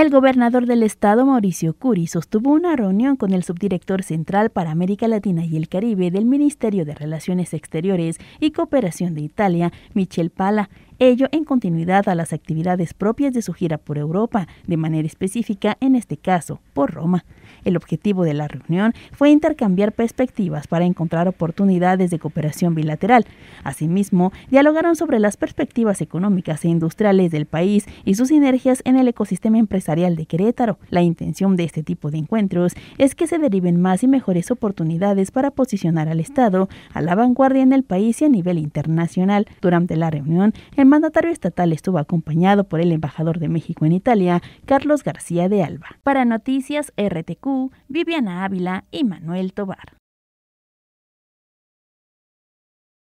El gobernador del estado, Mauricio Curi, sostuvo una reunión con el subdirector central para América Latina y el Caribe del Ministerio de Relaciones Exteriores y Cooperación de Italia, Michel Pala, ello en continuidad a las actividades propias de su gira por Europa, de manera específica en este caso por Roma. El objetivo de la reunión fue intercambiar perspectivas para encontrar oportunidades de cooperación bilateral. Asimismo, dialogaron sobre las perspectivas económicas e industriales del país y sus sinergias en el ecosistema empresarial de Querétaro. La intención de este tipo de encuentros es que se deriven más y mejores oportunidades para posicionar al Estado a la vanguardia en el país y a nivel internacional. Durante la reunión, el mandatario estatal estuvo acompañado por el embajador de México en Italia, Carlos García de Alba. Para Noticias RTQ, Viviana Ávila y Manuel Tobar.